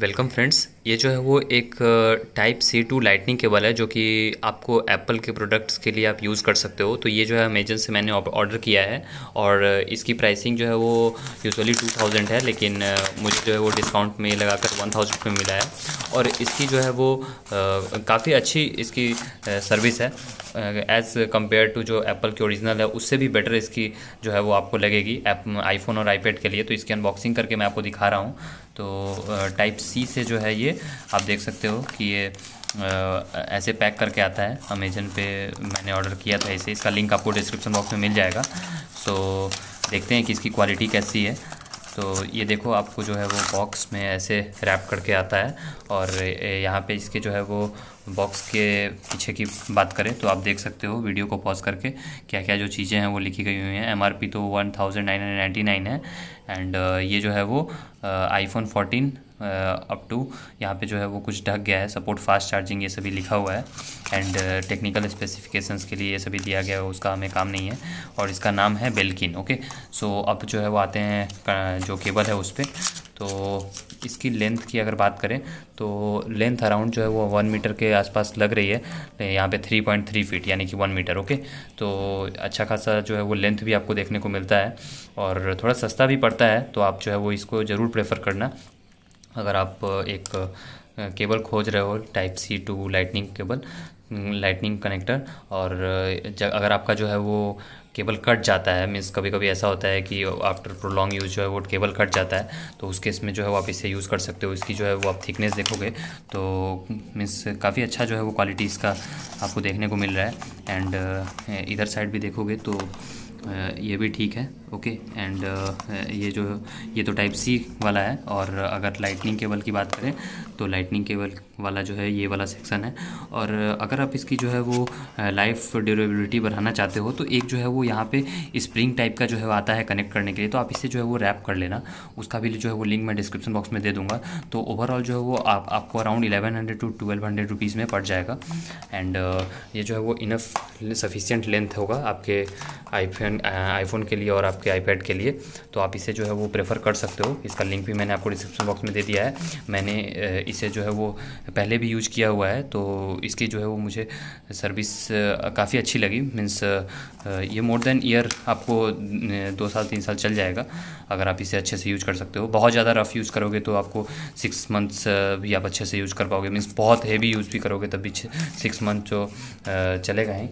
welcome friends ये जो है वो एक type C to lightning cable है जो कि आपको एप्पल के प्रोडक्ट्स के लिए आप यूज़ कर सकते हो तो ये जो है अमेजन से मैंने ऑर्डर किया है और इसकी प्राइसिंग जो है वो यूजुअली टू थाउजेंड है लेकिन मुझे जो है वो डिस्काउंट में लगाकर वन थाउजेंड में मिला है और इसकी जो है वो काफ़ी अच्छी इसकी सर्विस है एज़ कम्पेयर टू जो एप्पल की ओरिजिनल है उससे भी बेटर इसकी जो है वो आपको लगेगी आईफोन और आईपैड के लिए तो इसकी अनबॉक्सिंग करके मैं आपको दिखा रहा हूँ तो टाइप सी से जो है ये आप देख सकते हो कि ये ऐसे पैक करके आता है अमेजन पे मैंने ऑर्डर किया था इसे इसका लिंक आपको डिस्क्रिप्शन बॉक्स में मिल जाएगा सो देखते हैं कि इसकी क्वालिटी कैसी है तो ये देखो आपको जो है वो बॉक्स में ऐसे रैप करके आता है और यहाँ पे इसके जो है वो बॉक्स के पीछे की बात करें तो आप देख सकते हो वीडियो को पॉज करके क्या क्या जो चीज़ें हैं वो लिखी गई हुई हैं एमआरपी तो one thousand nine hundred ninety nine है एंड ये जो है वो आईफोन फोर्टीन अप टू यहाँ पे जो है वो कुछ ढक गया है सपोर्ट फास्ट चार्जिंग ये सभी लिखा हुआ है एंड टेक्निकल स्पेसिफिकेशंस के लिए ये सभी दिया गया है उसका हमें काम नहीं है और इसका नाम है बेल्किन ओके सो अब जो है वो आते हैं जो केबल है उस पर तो इसकी लेंथ की अगर बात करें तो लेंथ अराउंड जो है वो वन मीटर के आसपास लग रही है तो यहाँ पे थ्री पॉइंट थ्री फीट यानी कि वन मीटर ओके तो अच्छा खासा जो है वो लेंथ भी आपको देखने को मिलता है और थोड़ा सस्ता भी पड़ता है तो आप जो है वो इसको ज़रूर प्रेफर करना अगर आप एक केबल खोज रहे हो type C to lightning cable lightning connector और अगर आपका जो है वो केबल कट जाता है मीन्स कभी कभी ऐसा होता है कि आफ्टर प्रोलॉन्ग यूज जो है वो केबल कट जाता है तो उस केस में जो है वो आप इसे यूज़ कर सकते हो इसकी जो है वो आप थिकनेस देखोगे तो मीन्स काफ़ी अच्छा जो है वो क्वालिटी इसका आपको देखने को मिल रहा है एंड इधर साइड भी देखोगे तो ये भी ठीक है ओके एंड ये जो ये तो टाइप सी वाला है और अगर लाइटनिंग केबल की बात करें तो लाइटनिंग केबल वाला जो है ये वाला सेक्शन है और अगर आप इसकी जो है वो लाइफ ड्यूरेबिलिटी बढ़ाना चाहते हो तो एक जो है वो यहाँ पे स्प्रिंग टाइप का जो है आता है कनेक्ट करने के लिए तो आप इसे जो है वो रैप कर लेना उसका भी जो है वो लिंक मैं डिस्क्रिप्शन बॉक्स में दे दूँगा तो ओवरऑल जो है वो आप आपको around eleven hundred to twelve hundred rupees में पड़ जाएगा एंड ये जो है वो इनफ सफिशियंट लेंथ होगा आपके आईफोन एंड आईफोन के लिए और आपके आईपैड के लिए तो आप इसे जो है वो प्रेफर कर सकते हो इसका लिंक भी मैंने आपको डिस्क्रिप्शन बॉक्स में दे दिया है मैंने इसे जो है वो पहले भी यूज़ किया हुआ है तो इसकी जो है वो मुझे सर्विस काफ़ी अच्छी लगी मीन्स ये मोर देन ईयर आपको दो साल तीन साल चल जाएगा अगर आप इसे अच्छे से यूज कर सकते हो बहुत ज़्यादा रफ़ यूज़ करोगे तो आपको सिक्स मंथ्स भी आप अच्छे से यूज़ कर पाओगे मीन्स बहुत हैवी यूज़ भी करोगे तब भी सिक्स मंथ जो चलेगा ही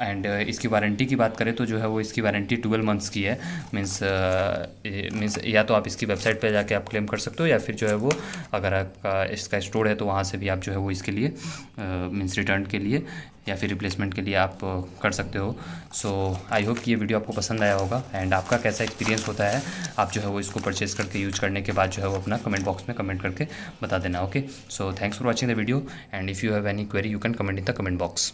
एंड uh, इसकी वारंटी की बात करें तो जो है वो इसकी वारंटी ट्वेल्व मंथ्स की है मीन्स uh, मीन्स या तो आप इसकी वेबसाइट पर जाके आप क्लेम कर सकते हो या फिर जो है वो अगर आपका इसका स्टोर है तो वहाँ से भी आप जो है वो इसके लिए uh, मीन्स रिटर्न के लिए या फिर रिप्लेसमेंट के लिए आप कर सकते हो सो आई होप कि ये वीडियो आपको पसंद आया होगा एंड आपका कैसा एक्सपीरियंस होता है आप जो है वो इसको परचेज़ करके यूज करने के बाद जो है वो अपना कमेंट बॉक्स में कमेंट करके बता देना okay so thanks for watching the video and if you have any query you can comment in the comment box